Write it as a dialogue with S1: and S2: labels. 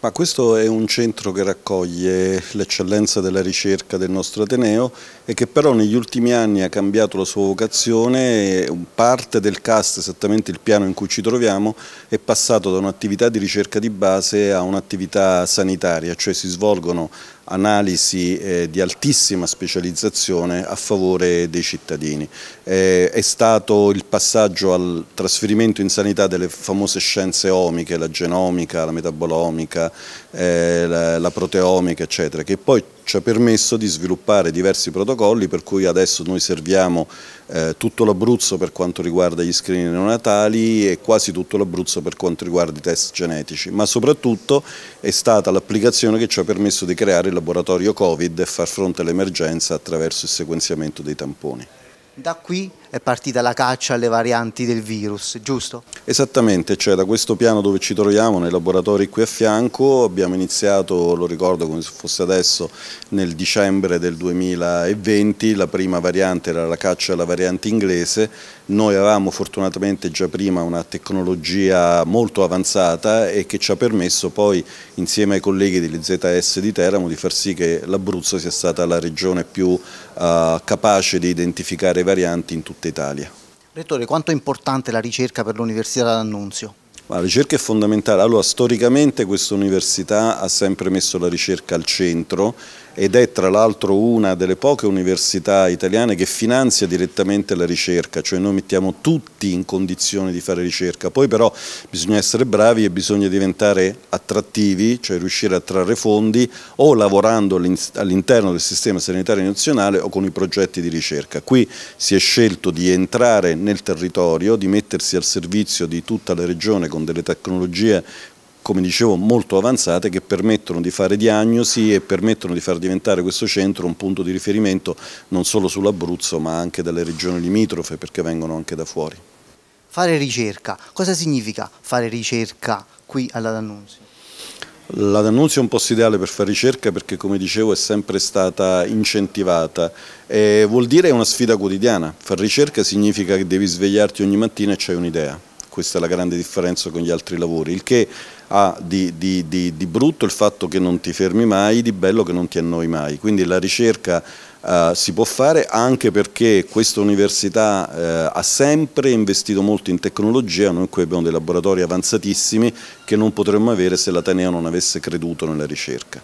S1: Ma questo è un centro che raccoglie l'eccellenza della ricerca del nostro Ateneo e che però negli ultimi anni ha cambiato la sua vocazione, parte del cast, esattamente il piano in cui ci troviamo, è passato da un'attività di ricerca di base a un'attività sanitaria, cioè si svolgono analisi eh, di altissima specializzazione a favore dei cittadini. Eh, è stato il passaggio al trasferimento in sanità delle famose scienze omiche, la genomica, la metabolomica, la, eh, la, la proteomica eccetera, che poi ci ha permesso di sviluppare diversi protocolli per cui adesso noi serviamo eh, tutto l'Abruzzo per quanto riguarda gli screening neonatali e quasi tutto l'Abruzzo per quanto riguarda i test genetici, ma soprattutto è stata l'applicazione che ci ha permesso di creare il laboratorio Covid e far fronte all'emergenza attraverso il sequenziamento dei tamponi.
S2: Da qui è partita la caccia alle varianti del
S1: virus, giusto? Esattamente, cioè da questo piano dove ci troviamo, nei laboratori qui a fianco, abbiamo iniziato, lo ricordo come se fosse adesso, nel dicembre del 2020, la prima variante era la caccia alla variante inglese, noi avevamo fortunatamente già prima una tecnologia molto avanzata e che ci ha permesso poi insieme ai colleghi dell'IZS di Teramo di far sì che l'Abruzzo sia stata la regione più uh, capace di identificare varianti in tutta Italia.
S2: Rettore, quanto è importante
S1: la ricerca per l'Università d'Annunzio? La ricerca è fondamentale, allora storicamente questa università ha sempre messo la ricerca al centro ed è tra l'altro una delle poche università italiane che finanzia direttamente la ricerca, cioè noi mettiamo tutti in condizione di fare ricerca, poi però bisogna essere bravi e bisogna diventare attrattivi, cioè riuscire a trarre fondi o lavorando all'interno del sistema sanitario nazionale o con i progetti di ricerca. Qui si è scelto di entrare nel territorio, di mettersi al servizio di tutta la regione con delle tecnologie come dicevo molto avanzate che permettono di fare diagnosi e permettono di far diventare questo centro un punto di riferimento non solo sull'Abruzzo ma anche dalle regioni limitrofe perché vengono anche da fuori.
S2: Fare ricerca, cosa significa fare ricerca qui alla D'Annunzio?
S1: La D'Annunzio è un posto ideale per fare ricerca perché come dicevo è sempre stata incentivata e vuol dire è una sfida quotidiana, far ricerca significa che devi svegliarti ogni mattina e c'hai un'idea questa è la grande differenza con gli altri lavori, il che ha di, di, di, di brutto il fatto che non ti fermi mai, di bello che non ti annoi mai, quindi la ricerca Uh, si può fare anche perché questa università uh, ha sempre investito molto in tecnologia, noi qui abbiamo dei laboratori avanzatissimi che non potremmo avere se l'Ateneo non avesse creduto nella ricerca.